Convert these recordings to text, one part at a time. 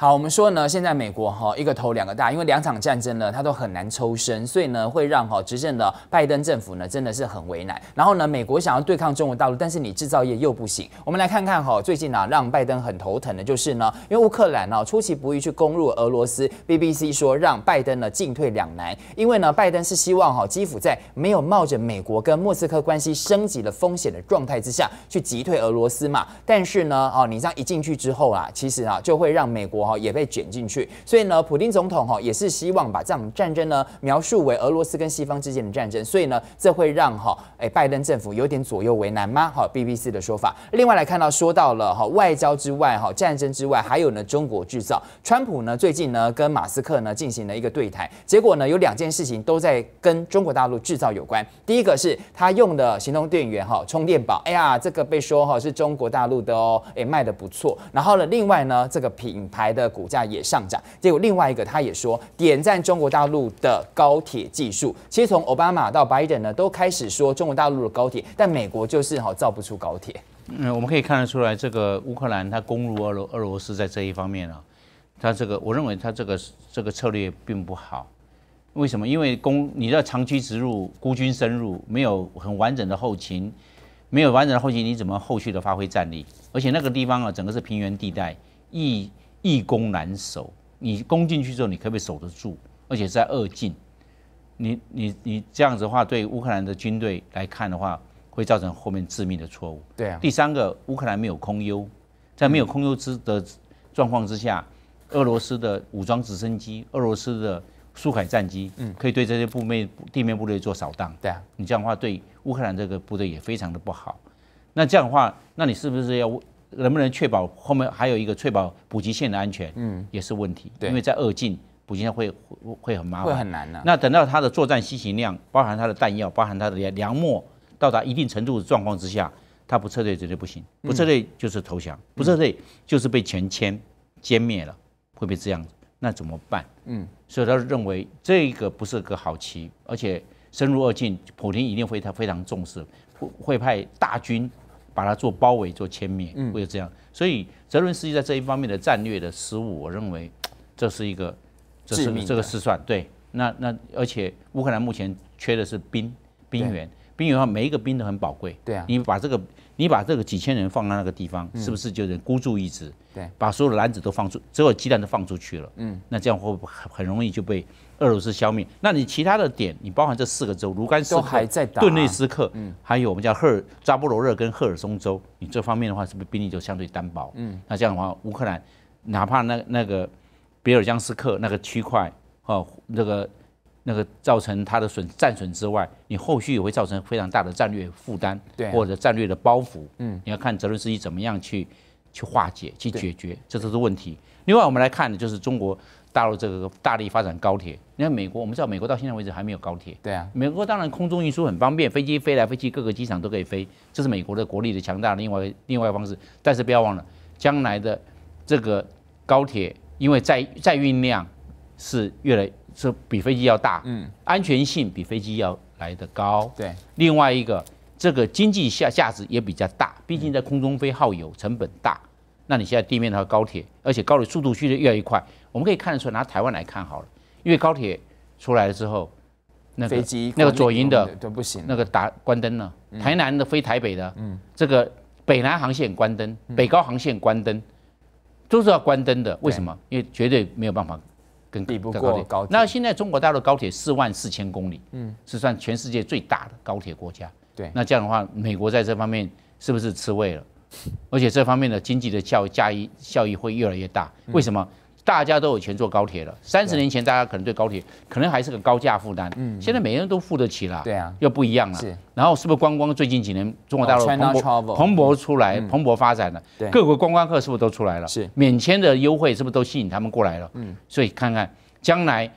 好，我们说呢，现在美国哈一个头两个大，因为两场战争呢，它都很难抽身，所以呢，会让哈执政的拜登政府呢，真的是很为难。然后呢，美国想要对抗中国大陆，但是你制造业又不行。我们来看看哈，最近啊，让拜登很头疼的就是呢，因为乌克兰呢出其不意去攻入俄罗斯，BBC 说让拜登呢进退两难，因为呢，拜登是希望哈基辅在没有冒着美国跟莫斯科关系升级的风险的状态之下去击退俄罗斯嘛。但是呢，哦，你这样一进去之后啊，其实啊，就会让美国。哦，也被卷进去，所以呢，普丁总统哈也是希望把这场战争呢描述为俄罗斯跟西方之间的战争，所以呢，这会让哈哎拜登政府有点左右为难吗？哈，BBC 的说法。另外来看到说到了哈外交之外哈战争之外，还有呢中国制造。川普呢最近呢跟马斯克呢进行了一个对台，结果呢有两件事情都在跟中国大陆制造有关。第一个是他用的行动电源哈充电宝，哎呀，这个被说哈是中国大陆的哦，哎卖的不错。然后呢，另外呢这个品牌。的股价也上涨，结果另外一个他也说点赞中国大陆的高铁技术。其实从奥巴马到拜登呢，都开始说中国大陆的高铁，但美国就是哈造不出高铁。嗯，我们可以看得出来，这个乌克兰他攻入俄罗俄罗斯在这一方面呢，他这个我认为他这个这个策略并不好。为什么？因为攻你知道长驱直入、孤军深入，没有很完整的后勤，没有完整的后勤，你怎么后续的发挥战力？而且那个地方啊，整个是平原地带，易。易攻难守，你攻进去之后，你可不可以守得住？而且在二进，你你你这样子的话，对乌克兰的军队来看的话，会造成后面致命的错误。对啊。第三个，乌克兰没有空优，在没有空优之的状况之下，俄罗斯的武装直升机、俄罗斯的苏海战机，嗯，可以对这些部面地面部队做扫荡。对啊。你这样的话，对乌克兰这个部队也非常的不好。那这样的话，那你是不是要？能不能确保后面还有一个确保补给线的安全，嗯，也是问题。对，因为在二进补给线会会会很麻烦，会很难的。那等到他的作战吸行量，包含他的弹药，包含他的粮粮秣，到达一定程度的状况之下，他不撤退绝对不行，不撤退就是投降，不撤退就是被全歼歼灭了，会被这样？那怎么办？嗯，所以他认为这个不是个好棋，而且深入二进，普京一定会他非常重视，会会派大军。把它做包围，做歼灭，为了这样，所以泽伦斯基在这一方面的战略的失误，我认为这是一个致命这个失算。对，那那而且乌克兰目前缺的是兵，兵员，兵员的话，每一个兵都很宝贵。对啊，你把这个你把这个几千人放在那个地方，是不是就是孤注一掷？把所有的篮子都放出，所有鸡蛋都放出去了。嗯，那这样会很很容易就被俄罗斯消灭。那你其他的点，你包含这四个州，卢甘斯克还在打，顿内斯克，嗯，还有我们叫赫尔扎波罗热跟赫尔松州，你这方面的话是不是兵力就相对单薄？嗯，那这样的话，乌克兰哪怕那那个别尔江斯克那个区块，哦，那个那个造成它的损战损之外，你后续也会造成非常大的战略负担，对，或者战略的包袱。嗯，你要看泽伦斯基怎么样去。去化解、去解决，这都是问题。另外，我们来看的就是中国大陆这个大力发展高铁。你看美国，我们知道美国到现在为止还没有高铁。对啊。美国当然空中运输很方便，飞机飞来飞去，各个机场都可以飞，这是美国的国力的强大。另外，另外一个方式，但是不要忘了，将来的这个高铁，因为载载运量是越来是比飞机要大，嗯，安全性比飞机要来得高。对。另外一个。这个经济价价值也比较大，毕竟在空中飞耗油成本大。那你现在地面的高铁，而且高铁速度越来越快，我们可以看得出拿台湾来看好了，因为高铁出来了之后，那个飞机那个左营的都不行，那个打关灯了。台南的飞台北的，嗯，这个北南航线关灯，北高航线关灯，都是要关灯的。为什么？因为绝对没有办法跟比不过高铁。那现在中国大陆高铁四万四千公里，嗯，是算全世界最大的高铁国家。对，那这样的话，美国在这方面是不是吃味了？而且这方面的经济的效价益效益会越来越大。为什么？大家都有钱坐高铁了。三十年前，大家可能对高铁可能还是个高价负担，嗯，现在每个人都付得起啦。对啊，又不一样了。是。然后是不是观光最近几年中国大陆蓬勃蓬勃出来蓬勃发展了？对，各国观光客是不是都出来了？是。免签的优惠是不是都吸引他们过来了？嗯，所以看看将来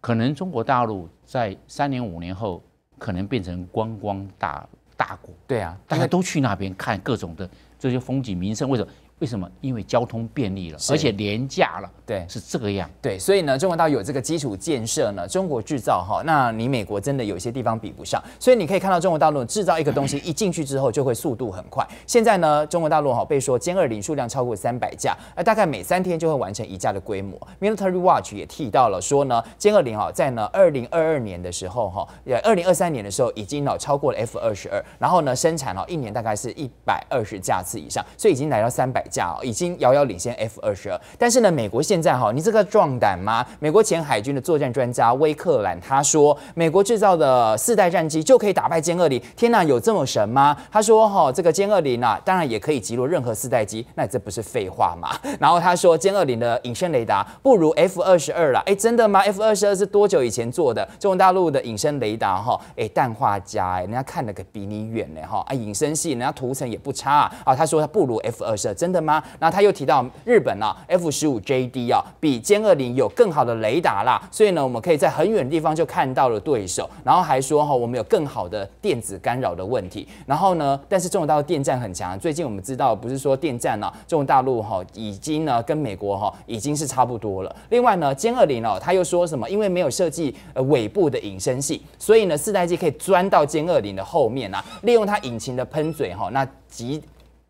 可能中国大陆在三年五年后。可能变成观光大大国，对啊，大家都去那边看各种的这些风景名胜，为什么？为什么？因为交通便利了，而且廉价了。对，是这个样。对，所以呢，中国大陆有这个基础建设呢，中国制造哈，那你美国真的有些地方比不上。所以你可以看到中国大陆制造一个东西，一进去之后就会速度很快。现在呢，中国大陆哈被说歼二零数量超过三百架，而大概每三天就会完成一架的规模。Military Watch 也提到了说呢，歼二零哈在呢二零二二年的时候哈，也二零二三年的时候已经呢超过了 F 二十二，然后呢生产了一年大概是一百二十架次以上，所以已经来到三百。哦，已经遥遥领先 F 二十二，但是呢，美国现在哈，你这个壮胆吗？美国前海军的作战专家威克兰他说，美国制造的四代战机就可以打败歼二零，天哪，有这么神吗？他说哈，这个歼二零啊，当然也可以击落任何四代机，那这不是废话吗？然后他说，歼二零的隐身雷达不如 F 二十二了，哎，真的吗？F 二十二是多久以前做的？中国大陆的隐身雷达哈，哎，氮化镓，人家看得可比你远呢哈，啊，隐身系，人家涂层也不差啊。他说他不如 F 二十二，真的。吗？那他又提到日本啊 f 十五 JD 啊，比歼二零有更好的雷达啦，所以呢，我们可以在很远的地方就看到了对手。然后还说哈，我们有更好的电子干扰的问题。然后呢，但是中国大陆电站很强。最近我们知道，不是说电站呢，中国大陆哈已经呢跟美国哈已经是差不多了。另外呢，歼二零哦，他又说什么？因为没有设计呃尾部的隐身性，所以呢，四代机可以钻到歼二零的后面啊，利用它引擎的喷嘴哈，那击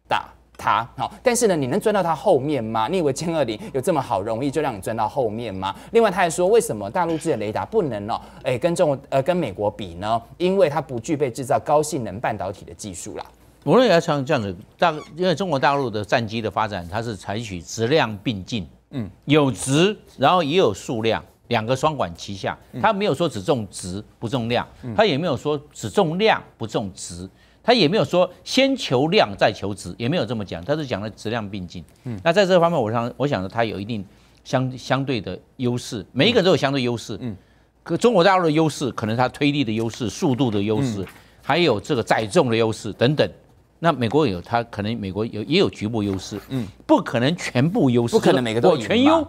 打。它好，但是呢，你能钻到它后面吗？你以为歼二零有这么好，容易就让你钻到后面吗？另外，他还说，为什么大陆自己的雷达不能哦，哎，跟中国呃，跟美国比呢？因为它不具备制造高性能半导体的技术啦。我认要像这样子，大因为中国大陆的战机的发展，它是采取质量并进，嗯，有质，然后也有数量，两个双管齐下，它没有说只重质不重量，它也没有说只重量不重质。他也没有说先求量再求值，也没有这么讲，他是讲的质量并进。嗯，那在这方面，我想，我想着他有一定相相对的优势，每一个都有相对优势。嗯，可中国大陆的优势，可能它推力的优势、速度的优势，还有这个载重的优势等等。那美国有，它可能美国有也有局部优势。嗯，不可能全部优势，不可能每个都有全优，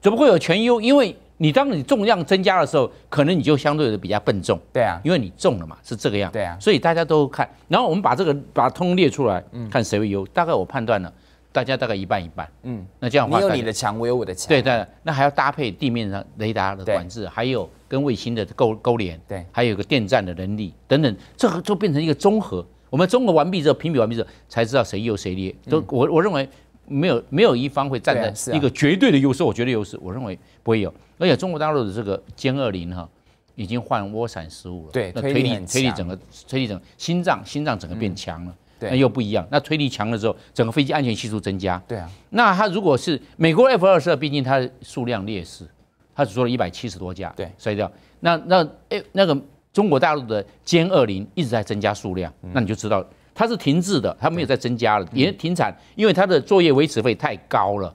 怎么会有全优？因为。你当你重量增加的时候，可能你就相对的比较笨重，对啊，因为你重了嘛，是这个样，对啊，所以大家都看，然后我们把这个把它通列出来，嗯，看谁优。大概我判断了，大家大概一半一半，嗯，那这样你有你的强，我有我的强，对对，那还要搭配地面上雷达的管制，还有跟卫星的勾勾连，对，还有个电站的能力等等，这就变成一个综合。我们综合完毕之后，评比完毕之后，才知道谁优谁劣。都我我认为。没有没有一方会站在一个绝对的优势，我绝对优势，我认为不会有。而且中国大陆的这个歼二零哈，已经换涡伞十五了，对，那推力推力整个推力整心脏心脏整个变强了，对，那又不一样。那推力强了之后，整个飞机安全系数增加，对啊。那它如果是美国 F 二十二，毕竟它数量劣势，它只做了一百七十多架，对，摔掉。那那哎那个中国大陆的歼二零一直在增加数量，那你就知道。它是停滞的，它没有再增加了，也停产，因为它的作业维持费太高了。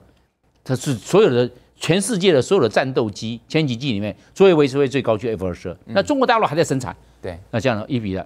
它是所有的全世界的所有的战斗机，歼击机里面作业维持费最高就 F 二十二。那中国大陆还在生产，对，那这样一比的，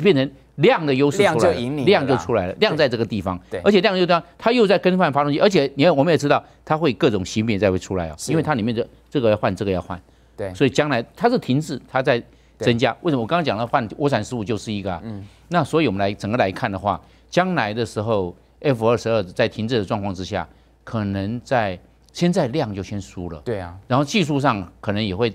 变成量的优势出来了，量就出来了，量在这个地方，对，而且量又它又在更换发动机，而且你看我们也知道，它会各种新品才会出来啊，因为它里面的这个要换，这个要换，对，所以将来它是停滞，它在。增加为什么我刚刚讲了换涡扇十五就是一个，那所以我们来整个来看的话，将来的时候，F 二十二在停滞的状况之下，可能在现在量就先输了，对啊，然后技术上可能也会。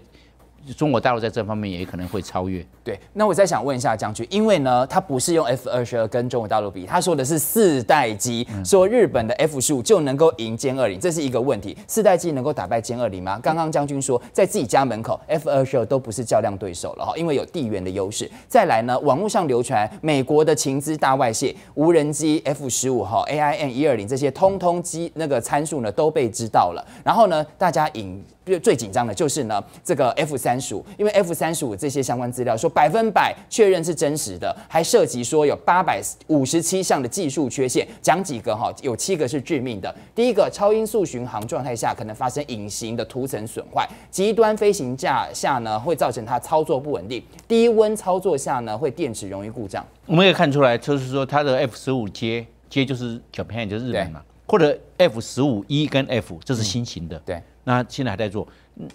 中国大陆在这方面也可能会超越。对，那我再想问一下将军，因为呢，他不是用 F 二十二跟中国大陆比，他说的是四代机，说日本的 F 十五就能够赢歼二零，这是一个问题。四代机能够打败歼二零吗？刚刚将军说，在自己家门口，F 二十二都不是较量对手了哈，因为有地缘的优势。再来呢，网络上流传美国的情资大外泄，无人机 F 十五哈，AIM 一二零这些，通通机那个参数呢都被知道了。然后呢，大家引。最最紧张的就是呢，这个 F 三十五，因为 F 三十五这些相关资料说百分百确认是真实的，还涉及说有八百五十七项的技术缺陷，讲几个哈，有七个是致命的。第一个，超音速巡航状态下可能发生隐形的涂层损坏；极端飞行架下呢，会造成它操作不稳定；低温操作下呢，会电池容易故障。我们也看出来，就是说它的 F 十五接接就是 Japan，就是日本嘛。或者 F 十五 E 跟 F 这是新型的，对，那现在还在做，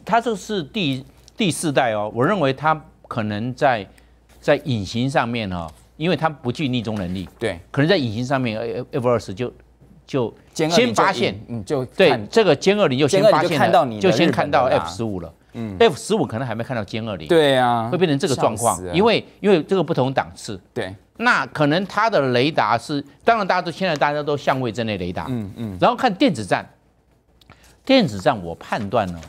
它这是第第四代哦。我认为它可能在在隐形上面哈，因为它不具逆中能力，对，可能在隐形上面，F 二十就就先发现，就对这个歼二零就先发现就先看到 F 十五了，嗯，F 十五可能还没看到歼二零，对啊，会变成这个状况，因为因为这个不同档次，对。那可能它的雷达是，当然大家都现在大家都相位阵列雷达，嗯嗯，然后看电子战，电子战我判断呢，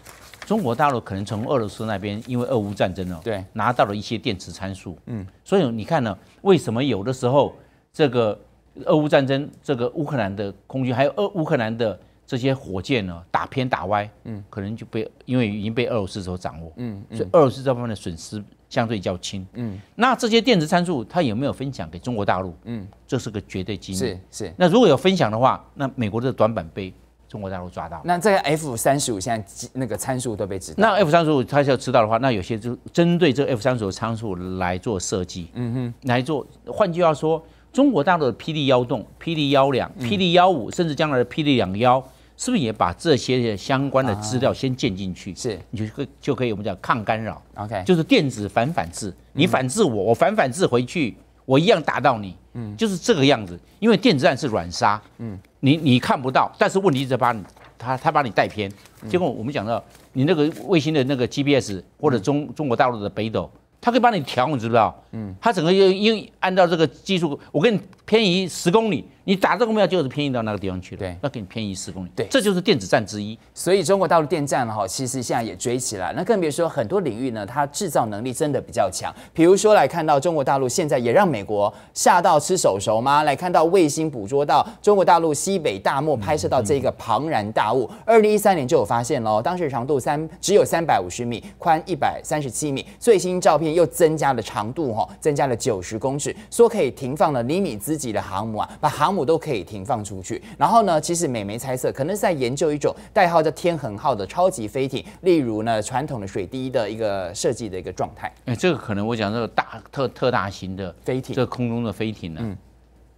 中国大陆可能从俄罗斯那边因为俄乌战争呢，对，拿到了一些电子参数，嗯，所以你看呢，为什么有的时候这个俄乌战争这个乌克兰的空军还有俄乌克兰的这些火箭呢打偏打歪，嗯，可能就被因为已经被俄罗斯所掌握，嗯，所以俄罗斯这方面的损失。相对较轻，嗯，那这些电子参数它有没有分享给中国大陆？嗯，这是个绝对机密。是是，那如果有分享的话，那美国的短板被中国大陆抓到。那这个 F 三十五现在那个参数都被知道。那 F 三十五它要知道的话，那有些就针对这 F 三十五参数来做设计，嗯哼，来做。换句话说，中国大陆的霹雳幺洞、霹雳幺两、霹雳幺五，甚至将来的霹雳两幺。是不是也把这些相关的资料先建进去？是，你就可以就可以我们讲抗干扰，OK，就是电子反反制，你反制我，我反反制回去，我一样打到你，嗯，就是这个样子。因为电子战是软杀，嗯，你你看不到，但是问题是在把你他他把你带偏。结果我们讲到你那个卫星的那个 GPS 或者中中国大陆的北斗。它可以帮你调，你知不知道？嗯，它整个又又按照这个技术，我给你偏移十公里，你打这个目标就是偏移到那个地方去了。对，那给你偏移十公里。对，这就是电子战之一。所以中国大陆电站哈，其实现在也追起来，那更别说很多领域呢，它制造能力真的比较强。比如说来看到中国大陆现在也让美国吓到吃手熟吗？来看到卫星捕捉到中国大陆西北大漠拍摄到这一个庞然大物，二零一三年就有发现喽，当时长度三只有三百五十米，宽一百三十七米，最新照片。又增加了长度哈，增加了九十公尺，说可以停放了厘米之级的航母啊，把航母都可以停放出去。然后呢，其实美媒猜测，可能是在研究一种代号叫“天恒号”的超级飞艇，例如呢传统的水滴的一个设计的一个状态。哎，这个可能我讲这个大特特大型的飞艇，这个空中的飞艇呢，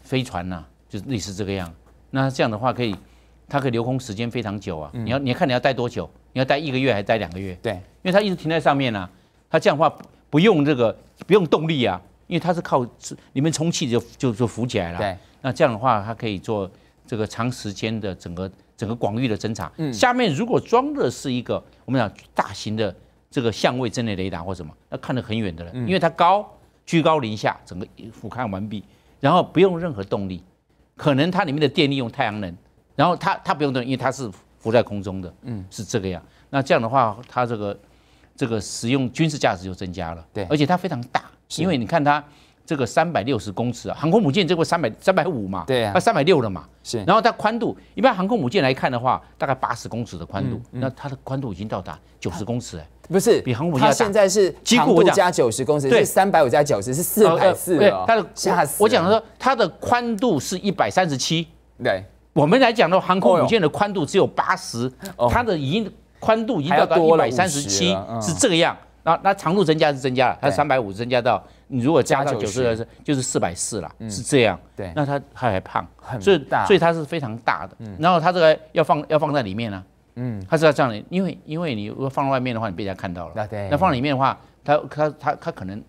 飞船呢，就类似这个样。那这样的话可以，它可以留空时间非常久啊。你要你看你要待多久？你要待一个月还是待两个月？对，因为它一直停在上面啊，它这样的话。不用这个，不用动力啊，因为它是靠里面充气就就就浮起来了。对，那这样的话它可以做这个长时间的整个整个广域的侦查。嗯，下面如果装的是一个我们讲大型的这个相位阵列雷达或什么，那看得很远的了，因为它高，居高临下，整个俯瞰完毕，然后不用任何动力，可能它里面的电力用太阳能，然后它它不用动，因为它是浮在空中的，嗯，是这个样。那这样的话，它这个。这个使用军事价值就增加了，对，而且它非常大，因为你看它这个三百六十公尺啊，航空母舰这部三百三百五嘛，对，那三百六了嘛，是。然后它宽度，一般航空母舰来看的话，大概八十公尺的宽度，那它的宽度已经到达九十公尺，不是比航空母？它现在是长度加九十公尺，是三百五加九十是四百四对，它的我讲说它的宽度是一百三十七，对，我们来讲呢，航空母舰的宽度只有八十，它的已经。宽度已经到多一百三十七，是这个样。那那长度增加是增加了，它三百五增加到你如果加上九十，就是四百四了，是这样。对，那它它还胖，很以所以它是非常大的。然后它这个要放要放在里面呢，嗯，它是要这样，的，因为因为你如果放在外面的话，你被人家看到了。那放里面的话，它它它它可能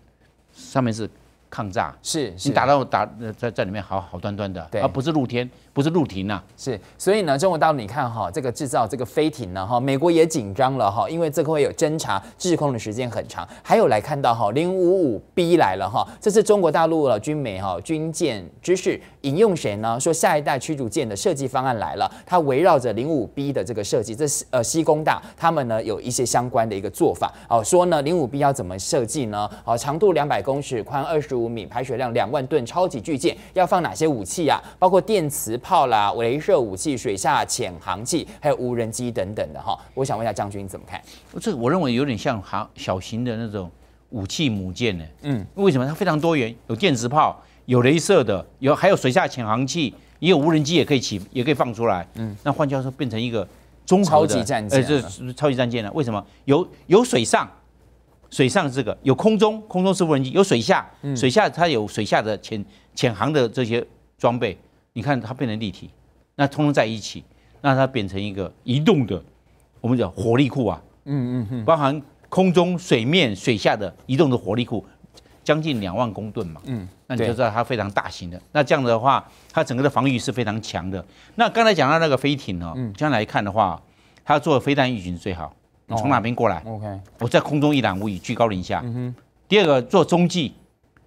上面是抗炸，是你打到打在在里面好好端端的，而不是露天。不是陆艇啊，是，所以呢，中国大陆你看哈，这个制造这个飞艇呢哈，美国也紧张了哈，因为这个会有侦查制空的时间很长。还有来看到哈，零五五 B 来了哈，这是中国大陆了军美哈军舰知识引用谁呢？说下一代驱逐舰的设计方案来了，它围绕着零五 B 的这个设计，这是呃西工大他们呢有一些相关的一个做法哦，说呢零五 B 要怎么设计呢？哦，长度两百公尺，宽二十五米，排水量两万吨超级巨舰，要放哪些武器呀？包括电磁。炮啦、镭射武器、水下潜航器，还有无人机等等的哈。我想问一下将军，你怎么看？这我认为有点像航小型的那种武器母舰呢。嗯，为什么？它非常多元，有电磁炮，有镭射的，有还有水下潜航器，也有无人机，也可以起也可以放出来。嗯，那换句话说，变成一个综合超级战舰，呃，这超级战舰呢？为什么？有有水上水上这个，有空中空中是无人机，有水下水下它有水下的潜潜航的这些装备。你看它变成立体，那通通在一起，那它变成一个移动的，我们讲火力库啊，嗯嗯，包含空中、水面、水下的移动的火力库，将近两万公吨嘛，嗯，那你就知道它非常大型的。那这样的话，它整个的防御是非常强的。那刚才讲到那个飞艇哦，将来看的话，它做飞弹预警最好，你从哪边过来？OK，我在空中一览无遗，居高临下。嗯哼。第二个做中迹，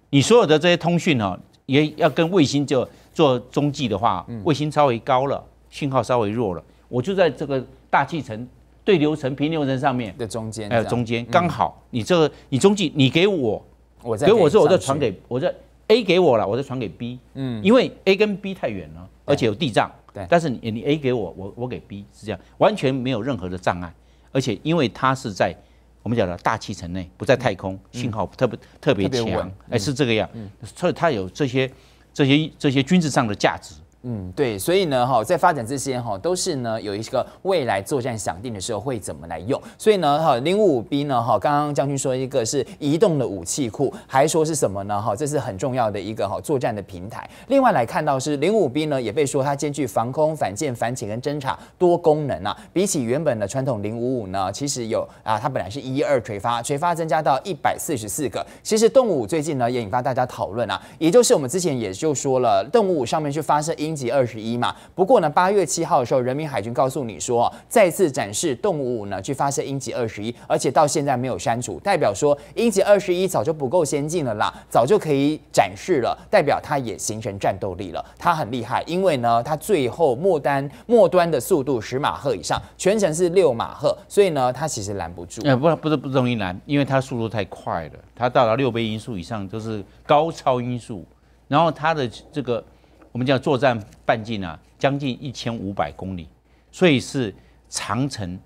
你所有的这些通讯哦，也要跟卫星就。做中继的话，卫星稍微高了，信号稍微弱了，我就在这个大气层、对流层、平流层上面的中间，在中间刚好。你这个你中继，你给我，我给我后，我再传给，我在 A 给我了，我再传给 B。嗯，因为 A 跟 B 太远了，而且有地障。对，但是你你 A 给我，我我给 B 是这样，完全没有任何的障碍。而且因为它是在我们讲的大气层内，不在太空，信号特别特别强，哎，是这个样，所以它有这些。这些这些军事上的价值。嗯，对，所以呢，哈，在发展这些哈，都是呢有一个未来作战想定的时候会怎么来用。所以呢，哈，零五五 B 呢，哈，刚刚将军说一个是移动的武器库，还说是什么呢？哈，这是很重要的一个哈作战的平台。另外来看到是零五 B 呢，也被说它兼具防空、反舰、反潜跟侦察多功能啊。比起原本的传统零五五呢，其实有啊，它本来是一二垂发，垂发增加到一百四十四个。其实动物最近呢也引发大家讨论啊，也就是我们之前也就说了，动物上面去发射鹰。级二十一嘛，不过呢，八月七号的时候，人民海军告诉你说，再次展示动物呢去发射鹰击二十一，而且到现在没有删除，代表说鹰击二十一早就不够先进了啦，早就可以展示了，代表它也形成战斗力了，它很厉害，因为呢，它最后末端末端的速度十马赫以上，全程是六马赫，所以呢，它其实拦不住。呃，不，不是不容易拦，因为它速度太快了，它到达六倍音速以上就是高超音速，然后它的这个。我们叫作战半径啊，将近一千五百公里，所以是长程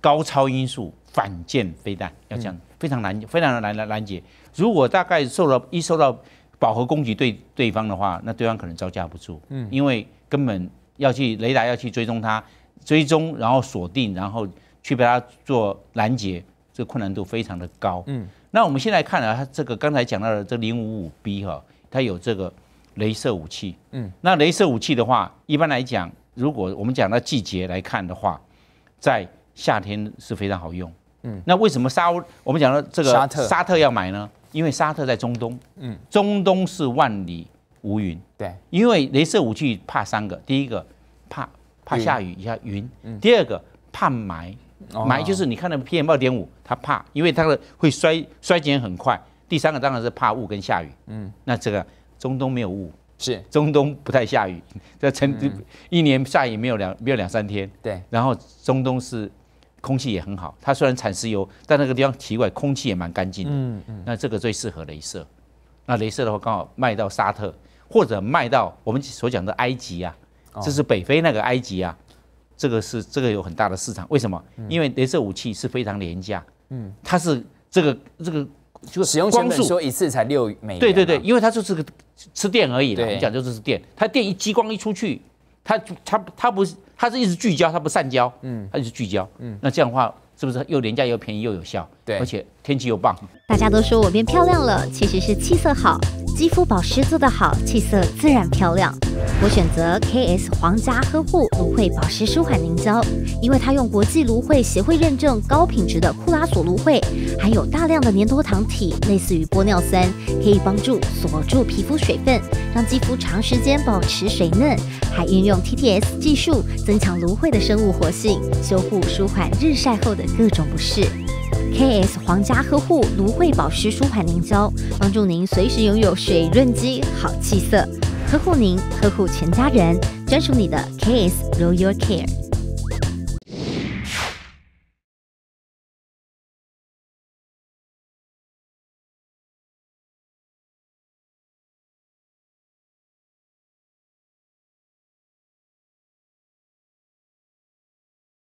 高超音速反舰飞弹，要这样非常难，非常的难难拦截。如果大概受到一受到饱和攻击对对方的话，那对方可能招架不住，嗯，因为根本要去雷达要去追踪它，追踪然后锁定，然后去被它做拦截，这个困难度非常的高，嗯。那我们现在看了它这个刚才讲到的这零五五 B 哈，它有这个。镭射武器，嗯，那镭射武器的话，一般来讲，如果我们讲到季节来看的话，在夏天是非常好用，嗯，那为什么沙我们讲到这个沙特，沙特要买呢？因为沙特在中东，嗯，中东是万里无云，对，因为镭射武器怕三个，第一个怕怕下雨，一下云，第二个怕霾，霾就是你看到 P M 二点五，它怕，因为它的会衰衰减很快，第三个当然是怕雾跟下雨，嗯，那这个。中东没有雾，是中东不太下雨，在成一年下雨没有两没有两三天，对。然后中东是空气也很好，它虽然产石油，但那个地方奇怪空气也蛮干净的。嗯嗯。那这个最适合镭射，那镭射的话刚好卖到沙特，或者卖到我们所讲的埃及啊，这是北非那个埃及啊，这个是这个有很大的市场。为什么？因为镭射武器是非常廉价，嗯，它是这个这个。就使用光速说一次才六美元。对对对，因为它就是个吃电而已的，讲就是是电。它电一激光一出去，它它它不是，它是一直聚焦，它不散焦，嗯，它一直聚焦。嗯，那这样的话是不是又廉价又便宜又有效？对，而且天气又棒。大家都说我变漂亮了，其实是气色好。肌肤保湿做得好，气色自然漂亮。我选择 K S 皇家呵护芦荟保湿舒缓凝胶，因为它用国际芦荟协会认证高品质的库拉索芦荟，含有大量的粘多糖体，类似于玻尿酸，可以帮助锁住皮肤水分，让肌肤长时间保持水嫩。还运用 TTS 技术增强芦荟的生物活性，修复舒缓日晒后的各种不适。K S 皇家呵护芦荟保湿舒缓凝胶，帮助您随时拥有水润肌、好气色，呵护您，呵护全家人，专属你的 K S Royal Care。